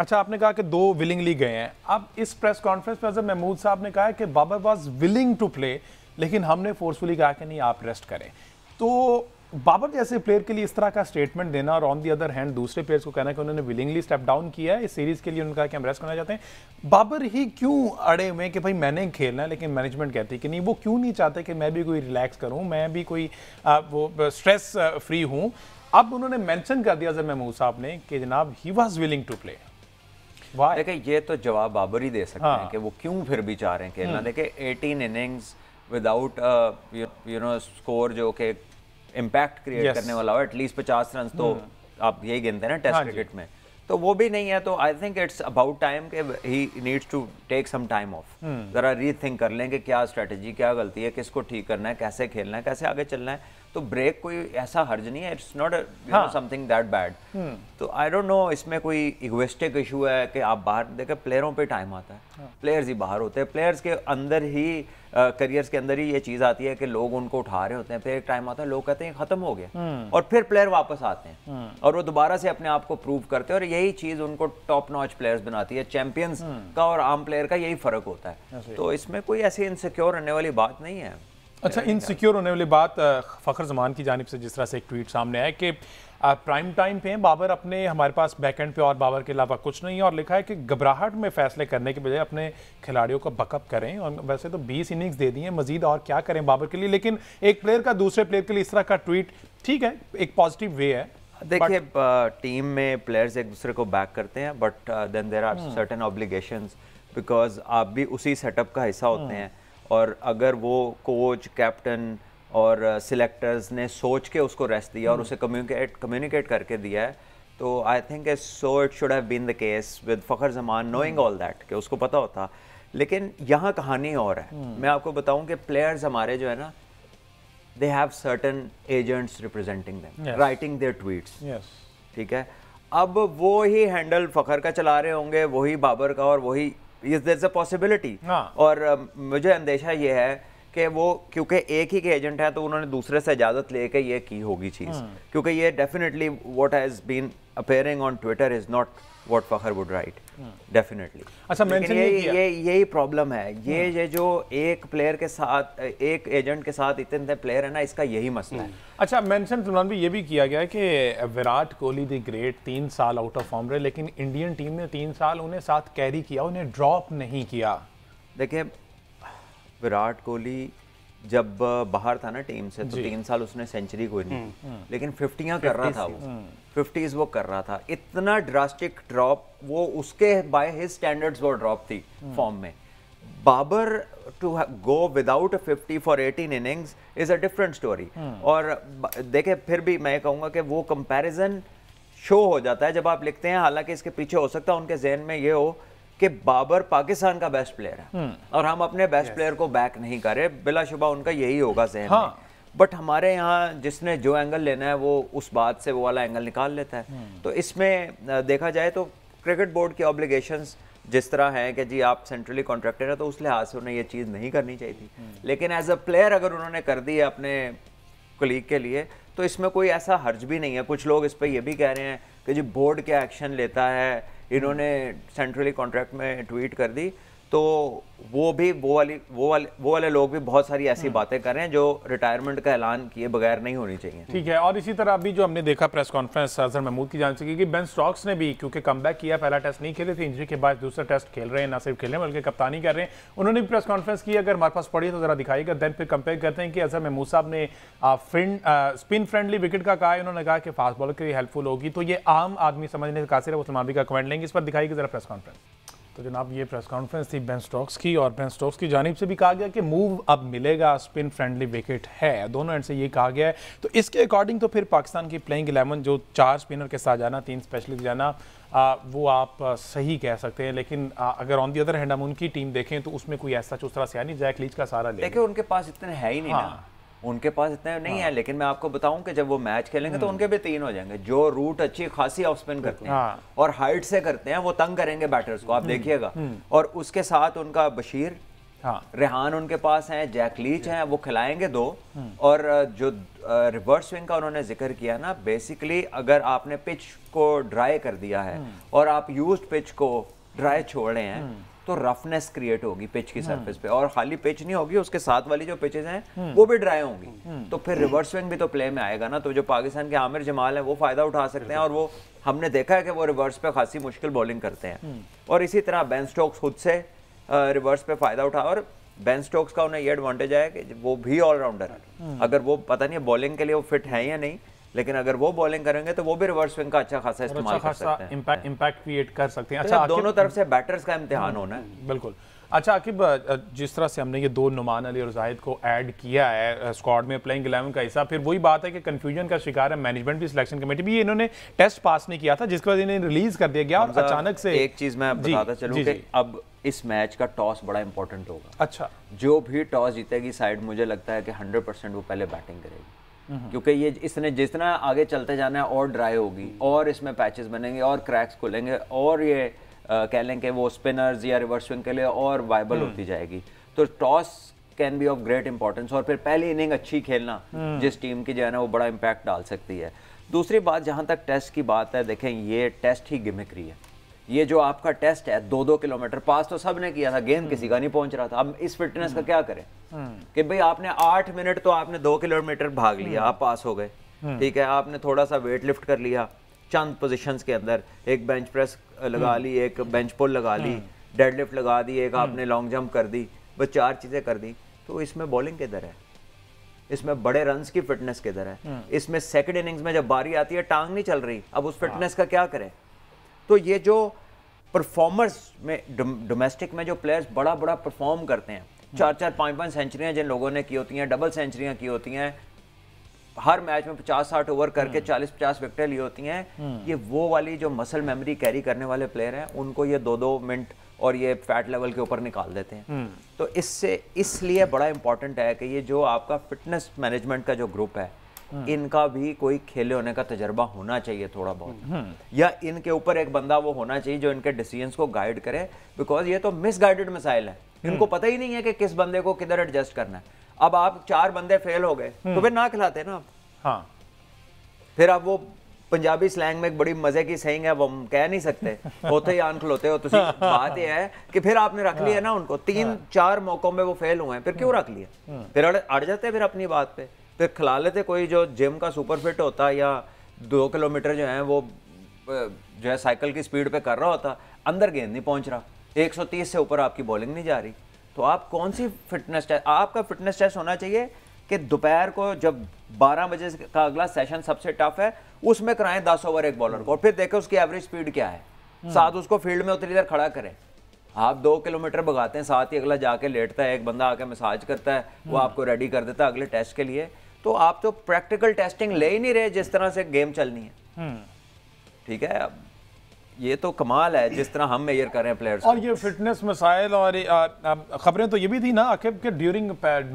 अच्छा आपने कहा कि दो विलिंगली गए हैं अब इस प्रेस कॉन्फ्रेंस में महमूद साहब ने कहा कि Babar was willing to play लेकिन हमने फोर्सफुली कहा कि नहीं आप रेस्ट करें तो बाबर जैसे प्लेयर के लिए इस तरह का स्टेटमेंट देना और ऑन दी अदर हैंड दूसरे प्लेयर्स को कहना कि उन्होंने विलिंगली स्टेप डाउन किया है इस सीरीज के लिए उन्होंने कहा कि हम रेस्ट करना चाहते हैं बाबर ही क्यों अड़े हुए कि भाई मैंने खेलना है लेकिन मैनेजमेंट कहती है कि नहीं वो क्यों नहीं चाहते कि मैं भी कोई रिलैक्स करूँ मैं भी कोई आ, वो स्ट्रेस फ्री हूँ अब उन्होंने मैंशन कर दिया जब महमूद साहब ने कि जनाब he was willing to play देखिए ये तो जवाब बाबर ही दे सकते हाँ. हैं कि वो क्यों फिर भी चाह रहे हैं खेलना देखे eighteen innings without you know score जो कि इम्पैक्ट क्रिएट करने वाला हो एटलीस्ट पचास रन तो हम्म। आप यही गिनते हैं ना टेस्ट क्रिकेट हाँ में तो वो भी नहीं है तो I think it's about time के he needs to take some time off ज़रा रीथिंक कर लें कि क्या स्ट्रेटजी क्या गलती है किसको ठीक करना है कैसे खेलना है कैसे आगे चलना है तो ब्रेक कोई ऐसा हर्ज नहीं है it's not something that bad तो आई डोंट नो इसमें कोई इगोस्टिक इशू है कि आप बाहर देखें प्लेयरों पे टाइम आता है हाँ. प्लेयर्स ही बाहर होते हैं प्लेयर्स के अंदर ही करियर्स के अंदर ही ये चीज़ आती है कि लोग उनको उठा रहे होते हैं फिर एक टाइम आता है लोग कहते हैं ख़त्म हो गया हम्म। और फिर प्लेयर वापस आते हैं हम्म। और वो दोबारा से अपने आप को प्रूव करते हैं और यही चीज़ उनको टॉप नॉच प्लेयर्स बनाती है चैंपियंस हम्म। का और आम प्लेयर का यही फ़र्क होता है तो इसमें कोई ऐसी इनसिक्योर रहने वाली बात नहीं है अच्छा इनसिक्योर होने वाली बात फ़खर जमान की जानब से जिस तरह से एक ट्वीट सामने आया कि प्राइम टाइम पे हैं बाबर अपने हमारे पास बैकएंड पे और बाबर के अलावा कुछ नहीं है और लिखा है कि घबराहट में फैसले करने के बजाय अपने खिलाड़ियों का बकअप करें और वैसे तो 20 इनिंग्स दे दी हैं मजीद और क्या करें बाबर के लिए लेकिन एक प्लेयर का दूसरे प्लेयर के लिए इस तरह का ट्वीट ठीक है एक पॉजिटिव वे है देखिए टीम में प्लेयर्स एक दूसरे को बैक करते हैं but then there are certain obligation because आप भी उसी सेटअप का हिस्सा होते hmm. हैं और अगर वो कोच कैप्टन और सिलेक्टर्स uh, ने सोच के उसको रेस्ट दिया और हम्म। उसे कम्युनिकेट कम्युनिकेट करके दिया है तो I think so it should have been the case with Fakhar Zaman knowing all that कि उसको पता होता लेकिन यहाँ कहानी और है हम्म। मैं आपको बताऊँ कि प्लेयर्स हमारे जो है ना they have certain agents representing them writing their tweets ठीक है अब वो ही हैंडल फ़खर का चला रहे होंगे वही बाबर का और वही देर अ पॉसिबिलिटी और um, मुझे अंदेशा ये है कि वो क्योंकि एक ही के एजेंट हैं तो उन्होंने दूसरे से इजाज़त लेके ये की होगी चीज़ हाँ। क्योंकि ये definitely what has been appearing on Twitter is not what Fakhar would write definitely अच्छा मेंशन ये, ये यही प्रॉब्लम है ये hmm. ये जो एक प्लेयर के साथ एक एजेंट के साथ इतने इतने प्लेयर है ना इसका यही मसला है hmm. अच्छा मेंशन सुनान भी ये भी किया गया है कि विराट कोहली दी ग्रेट तीन साल आउट ऑफ फॉर्म रहे लेकिन इंडियन टीम ने तीन साल उन्हें साथ कैरी किया उन्हें ड्रॉप नहीं किया देखिए विराट कोहली जब बाहर था ना टीम से तो तीन साल उसने सेंचुरी कोई नहीं हम्म, हम्म। लेकिन फिफ्टियाँ कर रहा था वो हम्म। फिफ्टीज वो कर रहा था इतना ड्रास्टिक ड्रॉप वो उसके बाय हिज स्टैंडर्ड्स वो ड्रॉप थी फॉर्म में Babar to go without fifty for eighteen innings is a different story और देखे फिर भी मैं कहूँगा कि वो कंपेरिजन शो हो जाता है जब आप लिखते हैं हालांकि इसके पीछे हो सकता है उनके जहन में ये हो कि बाबर पाकिस्तान का बेस्ट प्लेयर है हम्म। और हम अपने बेस्ट प्लेयर को बैक नहीं करे बिला बिलाशुबा उनका यही होगा जहन हाँ। बट हमारे यहाँ जिसने जो एंगल लेना है वो उस बात से वो वाला एंगल निकाल लेता है हम्म। तो इसमें देखा जाए तो क्रिकेट बोर्ड की ऑब्लिगेशन जिस तरह है कि जी आप सेंट्रली कॉन्ट्रैक्टर है तो उस लिहाज से उन्हें ये चीज़ नहीं करनी चाहिए थी हम्म। लेकिन एज अ प्लेयर अगर उन्होंने कर दी है अपने कलीग के लिए तो इसमें कोई ऐसा हर्ज भी नहीं है कुछ लोग इस पर यह भी कह रहे हैं कि जी बोर्ड क्या एक्शन लेता है इन्होंने सेंट्रली कॉन्ट्रैक्ट में ट्वीट कर दी तो वो भी वो वाली वो वाले वो वाले लोग भी बहुत सारी ऐसी हम्म। बातें कर रहे हैं जो रिटायरमेंट का ऐलान किए बगैर नहीं होनी चाहिए ठीक है और इसी तरह अभी जो हमने देखा प्रेस कॉन्फ्रेंस अजहर महमूद की जान से कि बेन स्टॉक्स ने भी क्योंकि कम किया पहला टेस्ट नहीं खेले थे इंजरी के बाद दूसरा टेस्ट खेल रहे हैं ना सिर्फ खेल रहे हैं बल्कि कप्तानी कर रहे हैं उन्होंने भी प्रेस कॉन्फ्रेंस की अगर हमारे पास पड़ी तो जरा दिखाईगा देन फिर कंपेयर करते हैं कि अजहर महमूद साहब ने स्पिन फ्रेंडली विकेट का कहा उन्होंने कहा कि फास्ट बॉलर के लिए हेल्पफुल होगी तो ये आम आदमी समझने से कासिर है वो समाधि का कमेंट लेंगे इस पर दिखाई जरा प्रेस कॉन्फ्रेंस तो जनाब ये प्रेस कॉन्फ्रेंस थी बेन स्टॉक्स की और बेन स्टॉक्स की जानब से भी कहा गया कि मूव अब मिलेगा स्पिन फ्रेंडली विकेट है दोनों एंड से ये कहा गया है तो इसके अकॉर्डिंग तो फिर पाकिस्तान की प्लेइंग एलेवन जो चार स्पिनर के साथ जाना तीन स्पेशलिस्ट जाना आ, वो आप सही कह सकते हैं लेकिन आ, अगर ऑन दी अदर हैंड हम उनकी टीम देखें तो उसमें कोई ऐसा चुस्तरा सिया नहीं जैक लीच का सहारा लेकिन उनके पास इतने है ही नहीं हाँ। ना उनके पास इतना नहीं हाँ। है लेकिन मैं आपको बताऊं कि जब वो मैच खेलेंगे तो हम्म। उनके भी तीन हो जाएंगे जो रूट अच्छी खासी ऑफ स्पिन करते हैं हाँ। और हाइट से करते हैं वो तंग करेंगे बैटर्स को आप हम्म। देखिएगा हम्म। और उसके साथ उनका बशीर हाँ। रेहान उनके पास हैं जैक लीच हैं वो खिलाएंगे दो और जो रिवर्स स्विंग का उन्होंने जिक्र किया ना बेसिकली अगर आपने पिच को ड्राई कर दिया है और आप यूज पिच को ड्राई छोड़ रहे हैं तो रफनेस क्रिएट होगी पिच की सरफेस हम्म। पे और खाली पिच नहीं होगी उसके साथ वाली जो पिचेज हैं हम्म। वो भी ड्राई होंगी हम्म। तो फिर रिवर्स स्विंग भी तो प्ले में आएगा ना तो जो पाकिस्तान के आमिर जमाल है वो फायदा उठा सकते हैं और वो हमने देखा है कि वो रिवर्स पे खासी मुश्किल बॉलिंग करते हैं और इसी तरह बैन स्टोक्स खुद से रिवर्स पे फायदा उठा और बैन स्टोक्स का उन्हें ये एडवांटेज है कि वो भी ऑलराउंडर है अगर वो पता नहीं बॉलिंग के लिए वो फिट है या नहीं लेकिन अगर वो बॉलिंग करेंगे तो वो भी रिवर्स स्विंग का अच्छा खासा अच्छा इस्तेमाल अच्छा खासा कर सकते हैं इंपैक्ट क्रिएट कर सकते हैं अच्छा दोनों तरफ से बैटर्स का इम्तिहान हम्म, होना है बिल्कुल अच्छा आकिब जिस तरह से हमने ये दो नुमान अली और जाहिद को ऐड किया है स्क्वाड में प्लेइंग इलेवन का हिस्सा फिर वही बात है कि कंफ्यूजन का शिकार है मैनेजमेंट भी सिलेक्शन कमेटी भी इन्होंने टेस्ट पास नहीं किया था जिसके बाद इन्हें रिलीज कर दिया गया और अचानक से एक चीज मैं बताता चलूं कि अब इस मैच का टॉस बड़ा इंपॉर्टेंट होगा अच्छा जो भी टॉस जीतेगी साइड मुझे लगता है कि हंड्रेड परसेंट वो पहले बैटिंग करेगी हम्म। क्योंकि ये इसने जितना आगे चलते जाना है और ड्राई होगी और इसमें पैचेस बनेंगे और क्रैक्स खुलेंगे और ये कह लें कि वो स्पिनर्स या रिवर्स स्विंग के लिए और वाइबल हम्म। होती जाएगी तो toss can be of great importance और फिर पहली इनिंग अच्छी खेलना हम्म। जिस टीम की जो है ना वो बड़ा इम्पैक्ट डाल सकती है दूसरी बात जहाँ तक टेस्ट की बात है देखें ये टेस्ट ही गिमिक्री है ये जो आपका टेस्ट है दो दो किलोमीटर पास तो सब ने किया था गेंद किसी का नहीं पहुंच रहा था अब इस फिटनेस का क्या करें हम्म। कि भाई आपने आठ मिनट तो आपने दो किलोमीटर भाग लिया आप पास हो गए हम्म। ठीक है आपने थोड़ा सा वेट लिफ्ट कर लिया चंद पोजिशन के अंदर एक बेंच प्रेस हम्म। लगा ली एक बेंच पुल लगा ली लिफ्ट लगा दी एक आपने लॉन्ग जंप कर दी बस चार चीज़ें कर दी तो इसमें बॉलिंग किधर है इसमें बड़े रन की फिटनेस किधर है इसमें सेकंड इनिंग्स में जब बारी आती है टांग नहीं चल रही अब उस फिटनेस हाँ। का क्या करें तो ये जो परफॉर्मर्स में डोमेस्टिक में जो प्लेयर्स बड़ा बड़ा परफॉर्म करते हैं चार चार पाँच पाँच सेंचुरियाँ जिन लोगों ने की होती हैं डबल सेंचुरियाँ की होती हैं हर मैच में पचास साठ ओवर करके हम्म। चालीस पचास विकटें ली होती हैं हम्म। ये वो वाली जो मसल मेमोरी कैरी करने वाले प्लेयर हैं उनको ये दो दो मिनट और ये फैट लेवल के ऊपर निकाल देते हैं हम्म। तो इससे इसलिए बड़ा इंपॉर्टेंट है कि ये जो आपका फिटनेस मैनेजमेंट का जो ग्रुप है हाँ। इनका भी कोई खेले होने का तजर्बा होना चाहिए थोड़ा बहुत हम्म। हाँ। या इनके ऊपर एक बंदा वो होना चाहिए जो इनके डिसीजंस को गाइड करे बिकॉज ये तो मिसगाइडेड मिसाइल है हम्म। इनको पता ही नहीं है कि किस बंदे को किधर एडजस्ट करना है अब आप चार बंदे फेल हो गए तो हम्म। फिर ना खिलाते ना आप हाँ फिर आप वो पंजाबी स्लैंग में एक बड़ी मजे की सहिंग है वो हम कह नहीं सकते होते ही आन खिलोते हो तुसी तो बात यह है कि फिर आपने रख लिया हाँ। ना उनको तीन चार मौकों में वो फेल हुए हैं फिर क्यों रख लिया फिर अड़ जाते हैं फिर अपनी बात पे तो खिला लेते कोई जो जिम का सुपर फिट होता या दो किलोमीटर जो है वो जो है साइकिल की स्पीड पे कर रहा होता अंदर गेंद नहीं पहुंच रहा 130 से ऊपर आपकी बॉलिंग नहीं जा रही तो आप कौन सी फिटनेस टेस्ट आपका फिटनेस टेस्ट होना चाहिए कि दोपहर को जब 12 बजे का अगला सेशन सबसे टफ है उसमें कराएं 10 ओवर एक बॉलर को और फिर देखें उसकी एवरेज स्पीड क्या है हम्म। साथ उसको फील्ड में उतनी देर खड़ा करें आप दो किलोमीटर भगाते हैं साथ ही अगला जाके लेटता है एक बंदा आके मसाज करता है वो हम्म। आपको रेडी कर देता है अगले टेस्ट के लिए तो आप तो प्रैक्टिकल टेस्टिंग ले ही नहीं रहे जिस तरह से गेम चलनी है हम्म। ठीक है अब ये तो कमाल है जिस तरह हम मेयर कर रहे हैं प्लेयर्स और ये फिटनेस मसाइल और खबरें तो ये भी थी ना आखिर के ड्यूरिंग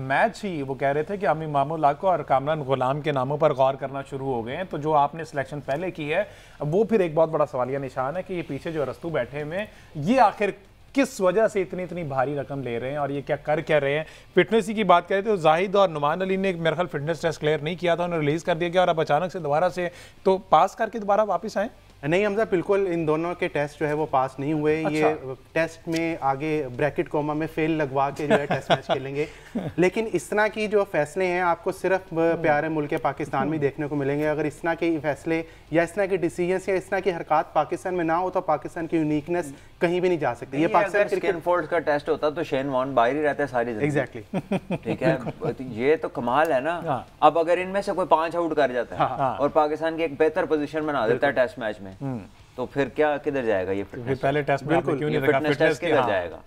मैच ही वो कह रहे थे कि हम इमामुल हक और कामरान गुलाम के नामों पर गौर करना शुरू हो गए हैं तो जो आपने सिलेक्शन पहले की है वो फिर एक बहुत बड़ा सवालिया निशान है कि ये पीछे जो रस्तू बैठे हुए ये आखिर किस वजह से इतनी इतनी भारी रकम ले रहे हैं और ये क्या कर क्या रहे हैं फिटनेस की बात करें तो जाहिद और नुमान अली ने मेरे ख्याल फिटनेस टेस्ट क्लियर नहीं किया था उन्हें रिलीज़ कर दिया गया और अब अचानक से दोबारा से तो पास करके दोबारा वापस आएँ नहीं हमजा बिल्कुल इन दोनों के टेस्ट जो है वो पास नहीं हुए अच्छा। ये टेस्ट में आगे ब्रैकेट कोमा में फेल लगवा के जो है टेस्ट मैच खेलेंगे लेकिन इस तरह की जो फैसले हैं आपको सिर्फ हम्म। प्यारे मुल्क पाकिस्तान में देखने को मिलेंगे अगर इस तरह के फैसले या इस तरह के डिसीजन या इस तरह की हरकत पाकिस्तान में ना हो तो पाकिस्तान की यूनिकनेस हम्म। कहीं भी नहीं जा सकती ये पाकिस्तान क्रिकेट का टेस्ट होता तो शेन वॉन बाहर ही रहते सारी एग्जैक्टली ठीक है तो ये तो कमाल है ना हाँ। अब अगर इनमें से कोई पांच आउट कर जाता है हाँ, हाँ। और पाकिस्तान की एक बेहतर पोजिशन बना देता है टेस्ट मैच में है हम्म। तो फिर क्या किधर जाएगा ये पहले टेस्ट में क्यों नहीं फिटनेस टेस्ट किधर जाएगा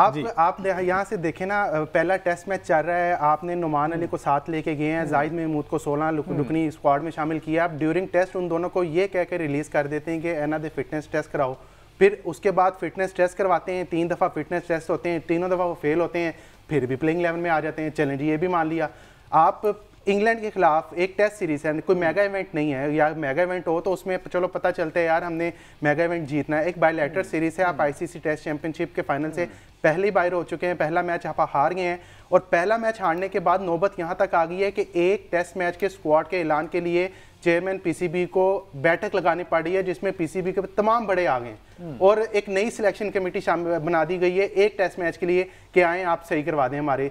आप आप यहाँ से देखें ना पहला टेस्ट मैच चल रहा है आपने नुमान अली हम्म। को साथ लेके गए हैं हम्म। जाहिद महमूद को सोलह रुकनी स्क्वाड में शामिल किया आप ड्यूरिंग टेस्ट उन दोनों को ये कह के रिलीज़ कर देते हैं कि एना दे फिटनेस टेस्ट कराओ फिर उसके बाद फिटनेस टेस्ट करवाते हैं तीन दफ़ा फिटनेस टेस्ट होते हैं तीनों दफ़ा वो फेल होते हैं फिर भी प्लेइंग इलेवन में आ जाते हैं चलें ये भी मान लिया आप इंग्लैंड के खिलाफ एक टेस्ट सीरीज़ है कोई मेगा इवेंट नहीं है या मेगा इवेंट हो तो उसमें चलो पता चलता है यार हमने मेगा इवेंट जीतना है एक बायलेटर हम्म। सीरीज़ है आप आईसीसी टेस्ट चैंपियनशिप के फाइनल से हम्म। पहले बाहर हो चुके हैं पहला मैच आप हार गए हैं और पहला मैच हारने के बाद नौबत यहाँ तक आ गई है कि एक टेस्ट मैच के स्क्वाड के ऐलान के लिए चेयरमैन पीसीबी को बैठक लगानी पड़ी है जिसमें पीसीबी के तमाम बड़े आ गए हम्म। और एक नई सिलेक्शन कमेटी बना दी गई है एक टेस्ट मैच के लिए कि आए आप सही करवा दें हमारे